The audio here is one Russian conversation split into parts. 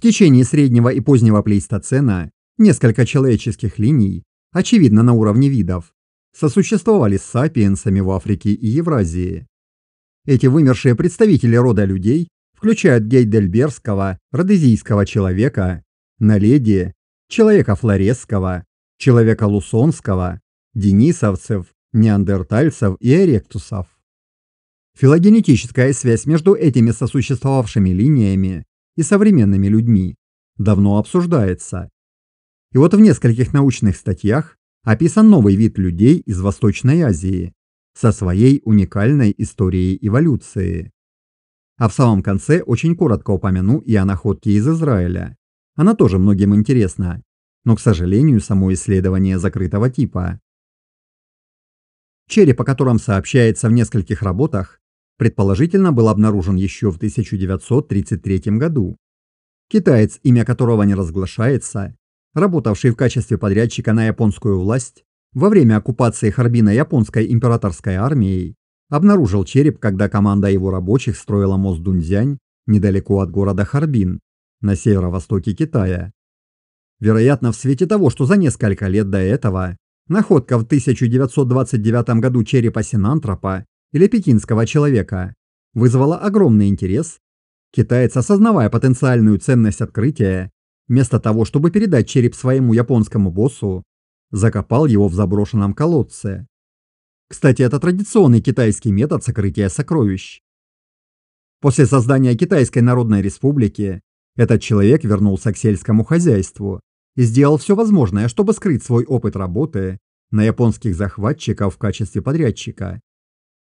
В течение среднего и позднего плейстоцена несколько человеческих линий, очевидно на уровне видов, сосуществовали с сапиенсами в Африке и Евразии. Эти вымершие представители рода людей включают гейдельбергского, родезийского человека, наледи, человека флоресского, человека лусонского, денисовцев, неандертальцев и эректусов. Филогенетическая связь между этими сосуществовавшими линиями и современными людьми, давно обсуждается. И вот в нескольких научных статьях описан новый вид людей из Восточной Азии со своей уникальной историей эволюции. А в самом конце очень коротко упомяну и о находке из Израиля. Она тоже многим интересна, но, к сожалению, само исследование закрытого типа. Череп, о котором сообщается в нескольких работах, предположительно был обнаружен еще в 1933 году. Китаец, имя которого не разглашается, работавший в качестве подрядчика на японскую власть, во время оккупации Харбина японской императорской армией, обнаружил череп, когда команда его рабочих строила мост Дунзянь недалеко от города Харбин, на северо-востоке Китая. Вероятно, в свете того, что за несколько лет до этого находка в 1929 году черепа Синантропа или пекинского человека, вызвала огромный интерес. Китаец, осознавая потенциальную ценность открытия, вместо того, чтобы передать череп своему японскому боссу, закопал его в заброшенном колодце. Кстати, это традиционный китайский метод сокрытия сокровищ. После создания Китайской Народной Республики этот человек вернулся к сельскому хозяйству и сделал все возможное, чтобы скрыть свой опыт работы на японских захватчиков в качестве подрядчика.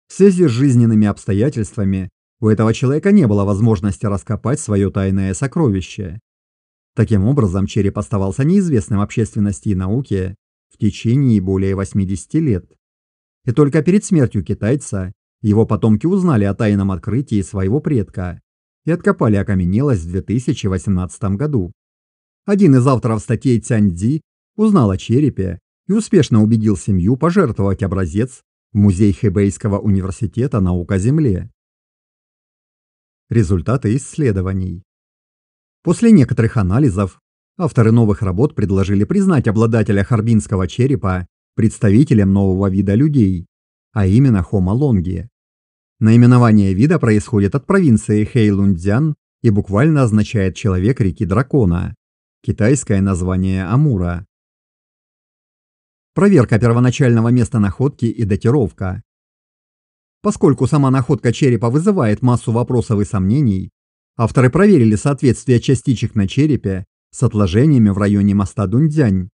В связи с жизненными обстоятельствами у этого человека не было возможности раскопать свое тайное сокровище. Таким образом, череп оставался неизвестным общественности и науке в течение более 80 лет. И только перед смертью китайца его потомки узнали о тайном открытии своего предка и откопали окаменелость в 2018 году. Один из авторов статей Цяньди узнал о черепе и успешно убедил семью пожертвовать образец Музей Хэбэйского университета «Наука Земле». Результаты исследований. После некоторых анализов авторы новых работ предложили признать обладателя харбинского черепа представителем нового вида людей, а именно Homo longi. Наименование вида происходит от провинции Хэйлунцзян и буквально означает «человек реки дракона», китайское название Амура. Проверка первоначального места находки и датировка. Поскольку сама находка черепа вызывает массу вопросов и сомнений, авторы проверили соответствие частичек на черепе с отложениями в районе моста Дуньцзянь.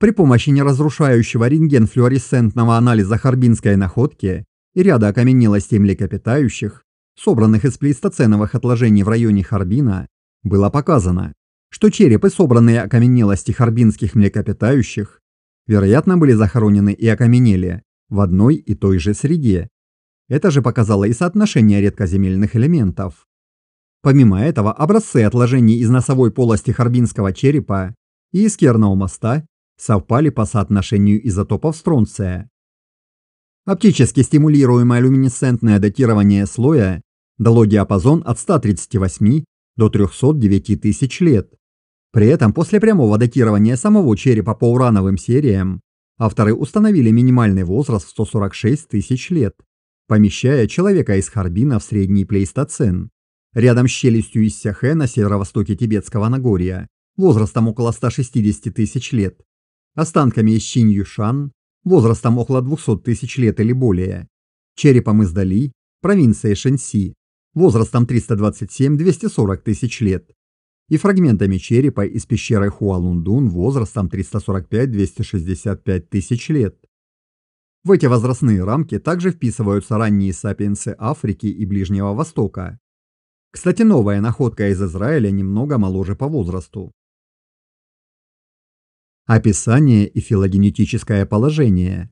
При помощи неразрушающего рентген-флюоресцентного анализа харбинской находки и ряда окаменелостей млекопитающих, собранных из плейстоценовых отложений в районе Харбина, было показано, что черепы собранные окаменелости харбинских млекопитающих вероятно, были захоронены и окаменели в одной и той же среде. Это же показало и соотношение редкоземельных элементов. Помимо этого, образцы отложений из носовой полости Харбинского черепа и из Керного моста совпали по соотношению изотопов стронция. Оптически стимулируемое люминесцентное датирование слоя дало диапазон от 138 до 309 тысяч лет. При этом после прямого датирования самого черепа по урановым сериям авторы установили минимальный возраст в 146 тысяч лет, помещая человека из Харбина в средний плейстоцен, рядом с челюстью Иссяхэ на северо-востоке Тибетского Нагорья, возрастом около 160 тысяч лет, останками из Чинь-Юшан, возрастом около 200 тысяч лет или более, черепом из Дали, провинции Шэньси, возрастом 327-240 тысяч лет, и фрагментами черепа из пещеры Хуалундун возрастом 345-265 тысяч лет. В эти возрастные рамки также вписываются ранние сапиенсы Африки и Ближнего Востока. Кстати, новая находка из Израиля немного моложе по возрасту. Описание и филогенетическое положение.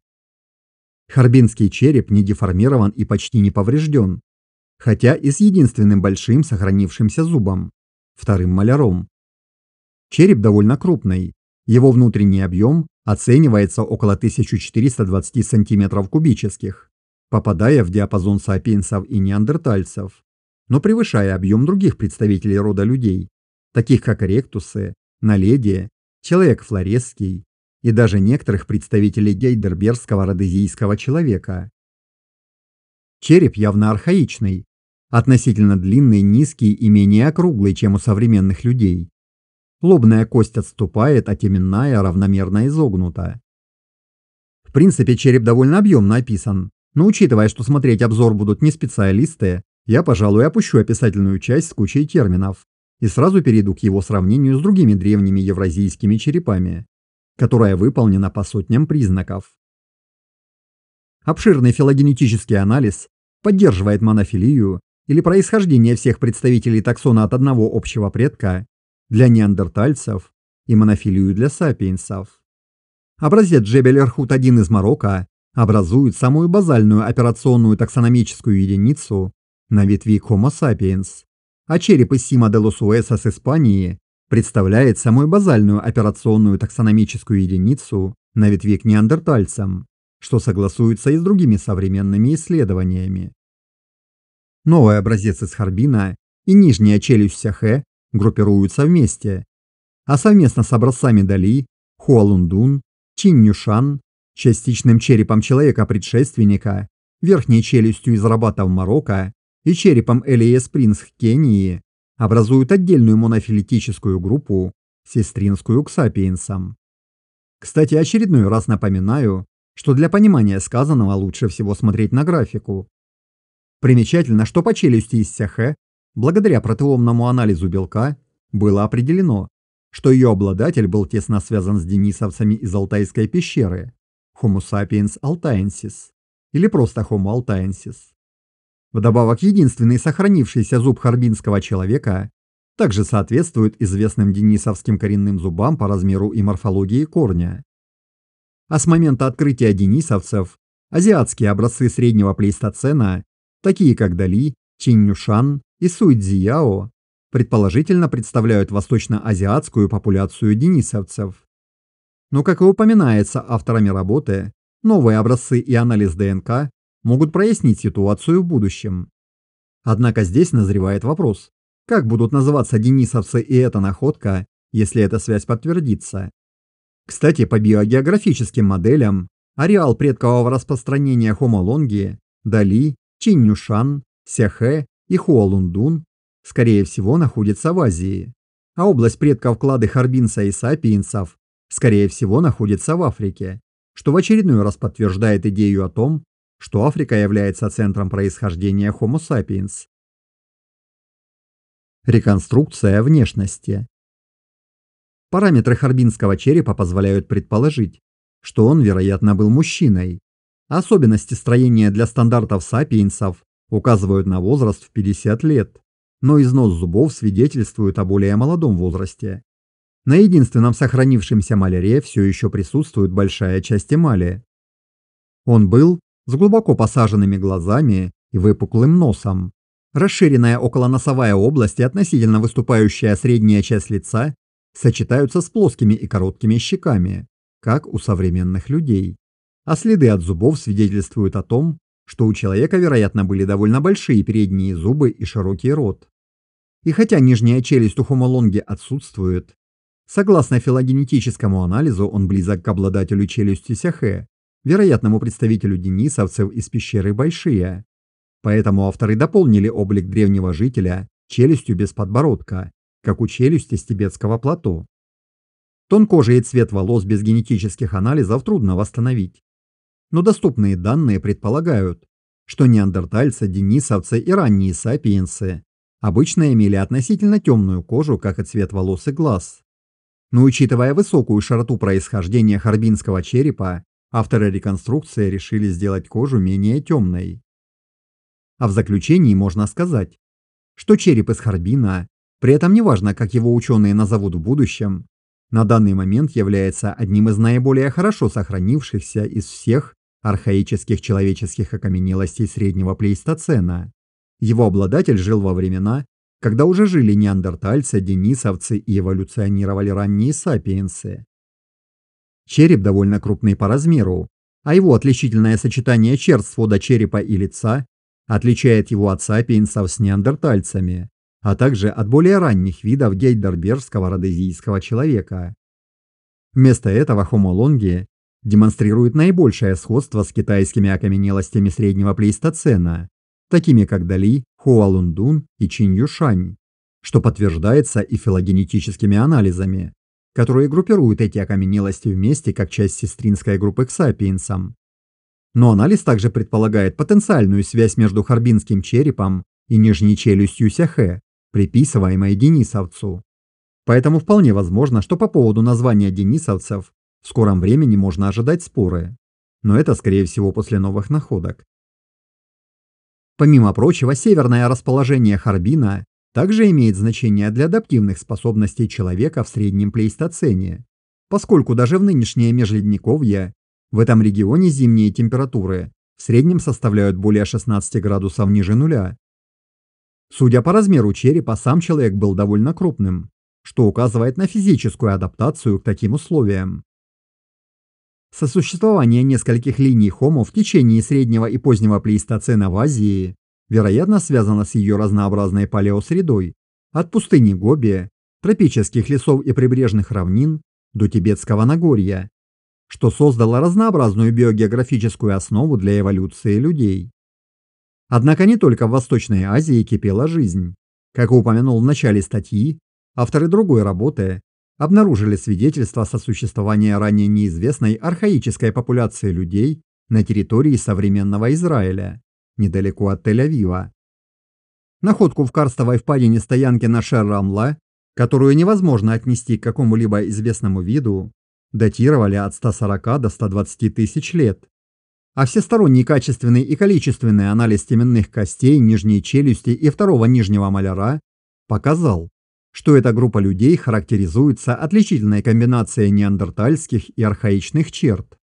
Харбинский череп не деформирован и почти не поврежден, хотя и с единственным большим сохранившимся зубом вторым маляром. Череп довольно крупный. Его внутренний объем оценивается около 1420 см кубических, попадая в диапазон сапиенсов и неандертальцев, но превышая объем других представителей рода людей, таких как ректусы, наледия, человек флоресский и даже некоторых представителей гейдербергского родезийского человека. Череп явно архаичный, относительно длинный, низкий и менее округлый, чем у современных людей. Лобная кость отступает, а теменная равномерно изогнута. В принципе, череп довольно объемно описан, но учитывая, что смотреть обзор будут не специалисты, я, пожалуй, опущу описательную часть с кучей терминов и сразу перейду к его сравнению с другими древними евразийскими черепами, которая выполнена по сотням признаков. Обширный филогенетический анализ поддерживает монофилию или происхождение всех представителей таксона от одного общего предка для неандертальцев и монофилию для сапиенсов. Образец Джебель-Архут-1 из Марокко образует самую базальную операционную таксономическую единицу на ветви Homo sapiens, а череп из Сима де лос с Испании представляет самую базальную операционную таксономическую единицу на ветви к неандертальцам, что согласуется и с другими современными исследованиями новый образец из Харбина и нижняя челюсть Сяхэ группируются вместе, а совместно с образцами Дали, Хуалундун, Чиннюшан, частичным черепом человека-предшественника, верхней челюстью из рабатов Марокко и черепом Элиес Принц Кении образуют отдельную монофилетическую группу, сестринскую к сапиенсам. Кстати, очередной раз напоминаю, что для понимания сказанного лучше всего смотреть на графику, Примечательно, что по челюсти из Сяхэ, благодаря протеомному анализу белка, было определено, что ее обладатель был тесно связан с денисовцами из Алтайской пещеры Homo sapiens altaensis или просто Homo altaensis. Вдобавок, единственный сохранившийся зуб харбинского человека также соответствует известным денисовским коренным зубам по размеру и морфологии корня. А с момента открытия денисовцев азиатские образцы среднего плейстоцена такие как Дали, Чиннюшан и Суйцзияо, предположительно представляют восточноазиатскую популяцию денисовцев. Но, как и упоминается авторами работы, новые образцы и анализ ДНК могут прояснить ситуацию в будущем. Однако здесь назревает вопрос, как будут называться денисовцы и эта находка, если эта связь подтвердится. Кстати, по биогеографическим моделям, ареал предкового распространения Homo longi, Дали Чиннюшан, Сяхэ и Хуалундун, скорее всего, находятся в Азии, а область предков клады Харбинса и Сапиенсов, скорее всего, находится в Африке, что в очередной раз подтверждает идею о том, что Африка является центром происхождения Homo sapiens. Реконструкция внешности Параметры харбинского черепа позволяют предположить, что он, вероятно, был мужчиной, Особенности строения для стандартов сапиенсов указывают на возраст в 50 лет, но износ зубов свидетельствует о более молодом возрасте. На единственном сохранившемся маляре все еще присутствует большая часть эмали. Он был с глубоко посаженными глазами и выпуклым носом. Расширенная околоносовая область и относительно выступающая средняя часть лица сочетаются с плоскими и короткими щеками, как у современных людей а следы от зубов свидетельствуют о том, что у человека, вероятно, были довольно большие передние зубы и широкий рот. И хотя нижняя челюсть у хомолонги отсутствует, согласно филогенетическому анализу он близок к обладателю челюсти Сяхе, вероятному представителю денисовцев из пещеры Большие. Поэтому авторы дополнили облик древнего жителя челюстью без подбородка, как у челюсти с тибетского плато. и цвет волос без генетических анализов трудно восстановить но доступные данные предполагают, что неандертальцы, денисовцы и ранние сапиенсы обычно имели относительно темную кожу, как и цвет волос и глаз. Но учитывая высокую широту происхождения харбинского черепа, авторы реконструкции решили сделать кожу менее темной. А в заключении можно сказать, что череп из Харбина, при этом неважно, как его ученые назовут в будущем, на данный момент является одним из наиболее хорошо сохранившихся из всех архаических человеческих окаменелостей среднего плейстоцена. Его обладатель жил во времена, когда уже жили неандертальцы, денисовцы и эволюционировали ранние сапиенсы. Череп довольно крупный по размеру, а его отличительное сочетание черт свода черепа и лица отличает его от сапиенсов с неандертальцами а также от более ранних видов гейдербергского родезийского человека. Вместо этого Homo longi демонстрирует наибольшее сходство с китайскими окаменелостями среднего плейстоцена, такими как Дали, Хуалундун и Чиньюшань, что подтверждается и филогенетическими анализами, которые группируют эти окаменелости вместе как часть сестринской группы к сапиенсам. Но анализ также предполагает потенциальную связь между харбинским черепом и нижней челюстью Сяхэ, приписываемой денисовцу. Поэтому вполне возможно, что по поводу названия денисовцев в скором времени можно ожидать споры. Но это, скорее всего, после новых находок. Помимо прочего, северное расположение Харбина также имеет значение для адаптивных способностей человека в среднем плейстоцене, поскольку даже в нынешнее межледниковье в этом регионе зимние температуры в среднем составляют более 16 градусов ниже нуля, Судя по размеру черепа, сам человек был довольно крупным, что указывает на физическую адаптацию к таким условиям. Сосуществование нескольких линий хомо в течение среднего и позднего плейстоцена в Азии, вероятно, связано с ее разнообразной палеосредой, от пустыни Гоби, тропических лесов и прибрежных равнин до Тибетского Нагорья, что создало разнообразную биогеографическую основу для эволюции людей. Однако не только в Восточной Азии кипела жизнь. Как и упомянул в начале статьи, авторы другой работы обнаружили свидетельства сосуществования ранее неизвестной архаической популяции людей на территории современного Израиля, недалеко от Тель-Авива. Находку в карстовой впадине стоянки на Шер-Рамла, которую невозможно отнести к какому-либо известному виду, датировали от 140 до 120 тысяч лет а всесторонний качественный и количественный анализ теменных костей, нижней челюсти и второго нижнего маляра показал, что эта группа людей характеризуется отличительной комбинацией неандертальских и архаичных черт.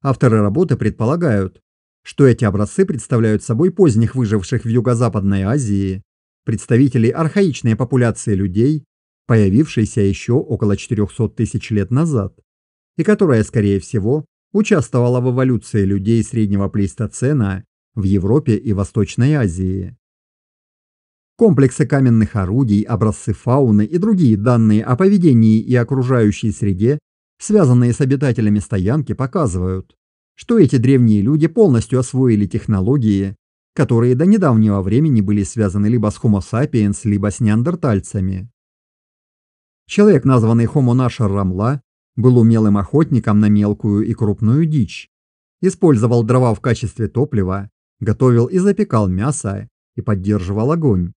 Авторы работы предполагают, что эти образцы представляют собой поздних выживших в Юго-Западной Азии, представителей архаичной популяции людей, появившейся еще около 400 тысяч лет назад, и которая, скорее всего, участвовала в эволюции людей среднего плейстоцена в Европе и Восточной Азии. Комплексы каменных орудий, образцы фауны и другие данные о поведении и окружающей среде, связанные с обитателями стоянки, показывают, что эти древние люди полностью освоили технологии, которые до недавнего времени были связаны либо с Homo sapiens, либо с неандертальцами. Человек, названный Homo nasher Рамла, был умелым охотником на мелкую и крупную дичь, использовал дрова в качестве топлива, готовил и запекал мясо и поддерживал огонь.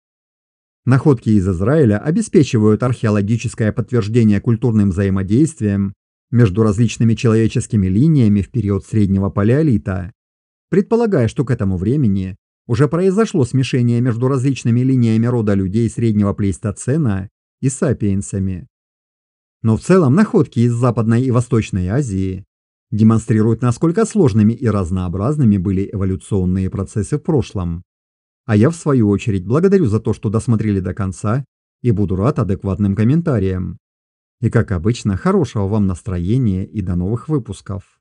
Находки из Израиля обеспечивают археологическое подтверждение культурным взаимодействием между различными человеческими линиями в период среднего палеолита, предполагая, что к этому времени уже произошло смешение между различными линиями рода людей среднего плейстоцена и сапиенсами но в целом находки из Западной и Восточной Азии демонстрируют, насколько сложными и разнообразными были эволюционные процессы в прошлом. А я, в свою очередь, благодарю за то, что досмотрели до конца и буду рад адекватным комментариям. И, как обычно, хорошего вам настроения и до новых выпусков.